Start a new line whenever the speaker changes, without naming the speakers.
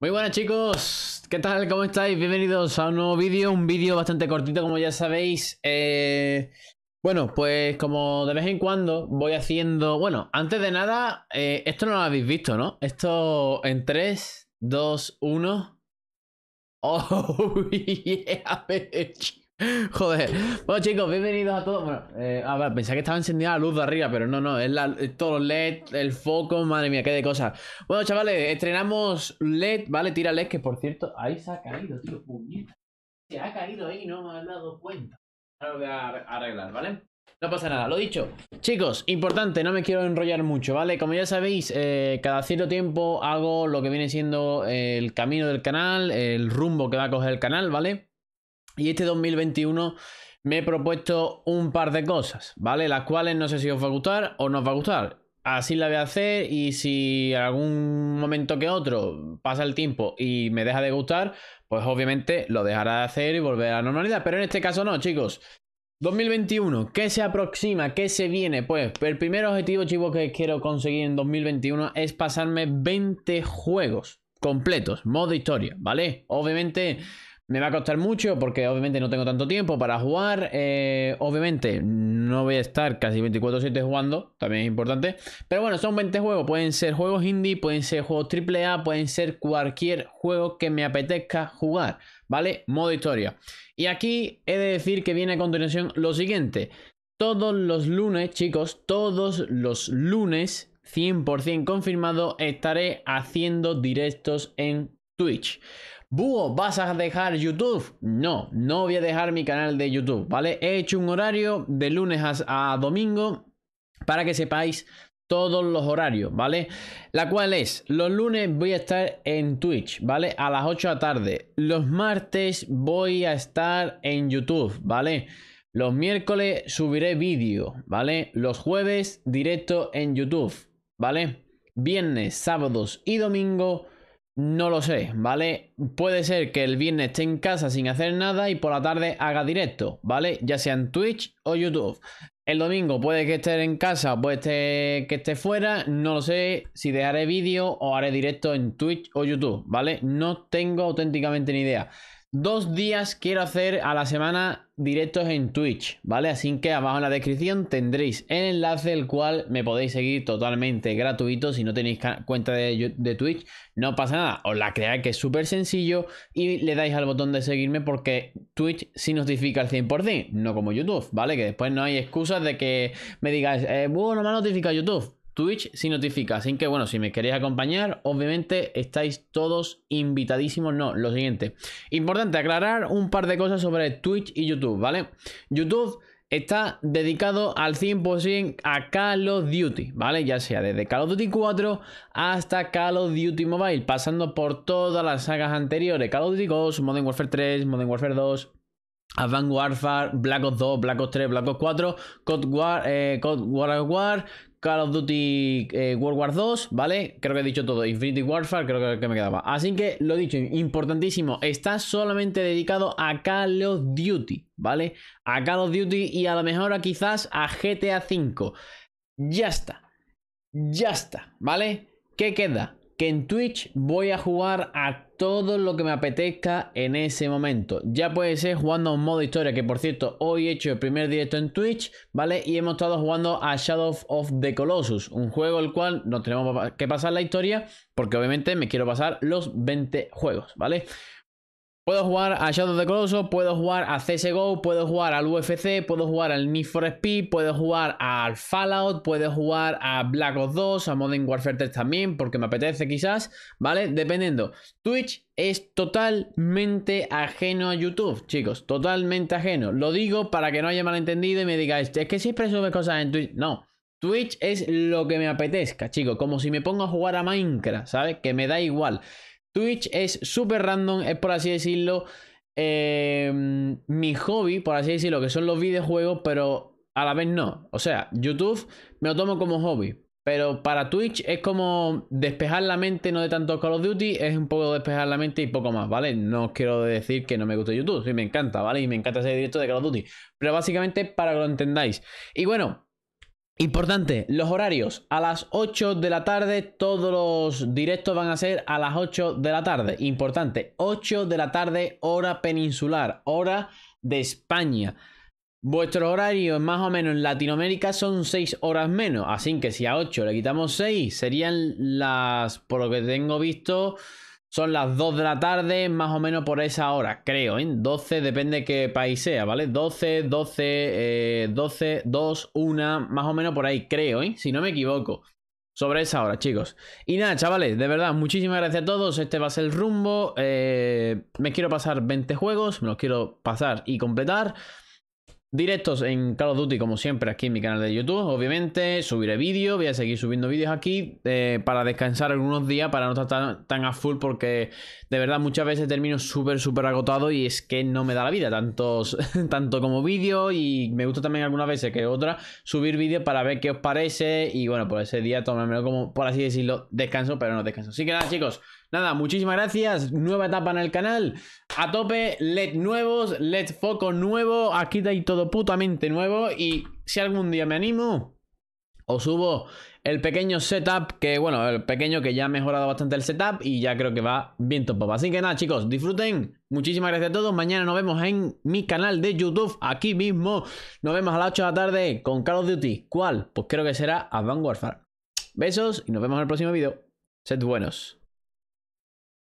Muy buenas chicos, ¿qué tal? ¿Cómo estáis? Bienvenidos a un nuevo vídeo, un vídeo bastante cortito como ya sabéis. Eh, bueno, pues como de vez en cuando voy haciendo... Bueno, antes de nada, eh, esto no lo habéis visto, ¿no? Esto en 3, 2, 1... ¡Oh, yeah, bitch! Joder. Bueno, chicos, bienvenidos a todos. Bueno, eh, a ver, pensé que estaba encendida la luz de arriba, pero no, no. Es, la, LED, el foco, madre mía, qué de cosas. Bueno, chavales, estrenamos LED, ¿vale? Tira LED, que por cierto, ahí se ha caído, tío, puñeta. Se ha caído ahí, no me han dado cuenta. Ahora lo a arreglar, ¿vale? No pasa nada, lo dicho. Chicos, importante, no me quiero enrollar mucho, ¿vale? Como ya sabéis, eh, cada cierto tiempo hago lo que viene siendo el camino del canal, el rumbo que va a coger el canal, ¿vale? Y este 2021 me he propuesto un par de cosas, ¿vale? Las cuales no sé si os va a gustar o no os va a gustar. Así la voy a hacer y si algún momento que otro pasa el tiempo y me deja de gustar, pues obviamente lo dejará de hacer y volverá a la normalidad. Pero en este caso no, chicos. 2021, ¿qué se aproxima? ¿Qué se viene? Pues el primer objetivo, chicos, que quiero conseguir en 2021 es pasarme 20 juegos completos, modo historia, ¿vale? Obviamente me va a costar mucho porque obviamente no tengo tanto tiempo para jugar. Eh, obviamente no voy a estar casi 24/7 jugando, también es importante. Pero bueno, son 20 juegos. Pueden ser juegos indie, pueden ser juegos AAA, pueden ser cualquier juego que me apetezca jugar. ¿Vale? Modo historia. Y aquí he de decir que viene a continuación lo siguiente. Todos los lunes, chicos, todos los lunes, 100% confirmado, estaré haciendo directos en Twitch. Búho, ¿vas a dejar YouTube? No, no voy a dejar mi canal de YouTube, ¿vale? He hecho un horario de lunes a, domingo para que sepáis todos los horarios, ¿vale? La cual es, los lunes voy a estar en Twitch, ¿vale? A las 8 de la tarde. Los martes voy a estar en YouTube, ¿vale? Los miércoles subiré vídeo, ¿vale? Los jueves directo en YouTube, ¿vale? Viernes, sábados y domingo no lo sé, ¿vale? Puede ser que el viernes esté en casa sin hacer nada y por la tarde haga directo, ¿vale? Ya sea en Twitch o YouTube. El domingo puede que esté en casa, puede que esté fuera, no lo sé si dejaré vídeo o haré directo en Twitch o YouTube, ¿vale? No tengo auténticamente ni idea dos días quiero hacer a la semana directos en Twitch, ¿vale? Así que abajo en la descripción tendréis el enlace el cual me podéis seguir totalmente gratuito. Si no tenéis cuenta de, Twitch, no pasa nada. Os la creáis que es súper sencillo y le dais al botón de seguirme porque Twitch sí notifica al 100%, no como YouTube, ¿vale? Que después no hay excusas de que me digáis, eh, bueno, me ha notificado YouTube. Twitch se notifica. Así que bueno, si me queréis acompañar, obviamente estáis todos invitadísimos. No, lo siguiente. Importante aclarar un par de cosas sobre Twitch y YouTube, ¿vale? YouTube está dedicado al 100% a Call of Duty, ¿vale? Ya sea desde Call of Duty 4 hasta Call of Duty Mobile, pasando por todas las sagas anteriores, Call of Duty 2, Modern Warfare 3, Modern Warfare 2, Advanced Warfare, Black Ops 2, Black Ops 3, Black Ops 4, Code War, eh, Cod War Call of Duty eh, World War 2, ¿vale? Creo que he dicho todo. Infinity Warfare, creo que, me quedaba. Así que lo dicho, importantísimo. Está solamente dedicado a Call of Duty, ¿vale? A Call of Duty y a lo mejor quizás a GTA V. Ya está. Ya está, ¿vale? ¿Qué queda? que en Twitch voy a jugar a todo lo que me apetezca en ese momento. Ya puede ser jugando a un modo historia, que por cierto, hoy he hecho el primer directo en Twitch, ¿vale? Y hemos estado jugando a Shadow of the Colossus, un juego al cual nos tenemos que pasar la historia, porque obviamente me quiero pasar los 20 juegos, ¿vale? Puedo jugar a Shadow of the Colossus, puedo jugar a CSGO, puedo jugar al UFC, puedo jugar al Need for Speed, puedo jugar al Fallout, puedo jugar a Black Ops 2, a Modern Warfare 3 también, porque me apetece quizás, ¿vale? Dependiendo. Twitch es totalmente ajeno a YouTube, chicos, totalmente ajeno. Lo digo para que no haya malentendido y me digáis, es que siempre subes cosas en Twitch. No. Twitch es lo que me apetezca, chicos, como si me pongo a jugar a Minecraft, ¿sabes? Que me da igual. Twitch es súper random, es por así decirlo, eh, mi hobby, por así decirlo, que son los videojuegos, pero a la vez no. O sea, YouTube me lo tomo como hobby. Pero para Twitch es como despejar la mente, no de tanto Call of Duty, es un poco despejar la mente y poco más, ¿vale? No os quiero decir que no me guste YouTube, sí me encanta, ¿vale? Y me encanta hacer directo de Call of Duty. Pero básicamente para que lo entendáis. Y bueno, Importante, los horarios. A las 8 de la tarde, todos los directos van a ser a las 8 de la tarde. Importante, 8 de la tarde, hora peninsular, hora de España. Vuestro horario más o menos en Latinoamérica son 6 horas menos. Así que si a 8 le quitamos 6, serían las, por lo que tengo visto, son las 2 de la tarde, más o menos por esa hora, creo, ¿eh? 12, depende de qué país sea, ¿vale? 12, 12, 12, 2, 1, más o menos por ahí, creo, ¿eh? Si no me equivoco. Sobre esa hora, chicos. Y nada, chavales, de verdad, muchísimas gracias a todos. Este va a ser el rumbo. Eh, me quiero pasar 20 juegos, me los quiero pasar y completar. Directos en Call of Duty, como siempre, aquí en mi canal de YouTube. Obviamente, subiré vídeos, voy a seguir subiendo vídeos aquí eh, para descansar algunos días, para no estar tan, a full, porque de verdad muchas veces termino súper, súper agotado y es que no me da la vida, tantos, tanto como vídeo. Y me gusta también algunas veces que otras subir vídeos para ver qué os parece. Y bueno, por pues ese día tomármelo como, por así decirlo, descanso, pero no descanso. Así que nada, chicos, Nada, muchísimas gracias. Nueva etapa en el canal. A tope, LED nuevos, LED foco nuevo. Aquí está todo putamente nuevo. Y si algún día me animo, os subo el pequeño setup que, bueno, el pequeño que ya ha mejorado bastante el setup y ya creo que va bien top Así que nada, chicos, disfruten. Muchísimas gracias a todos. Mañana nos vemos en mi canal de YouTube, aquí mismo. Nos vemos a las 8 de la tarde con Call of Duty. ¿Cuál? Pues creo que será Advanced Warfare. Besos y nos vemos en el próximo vídeo. Sed buenos.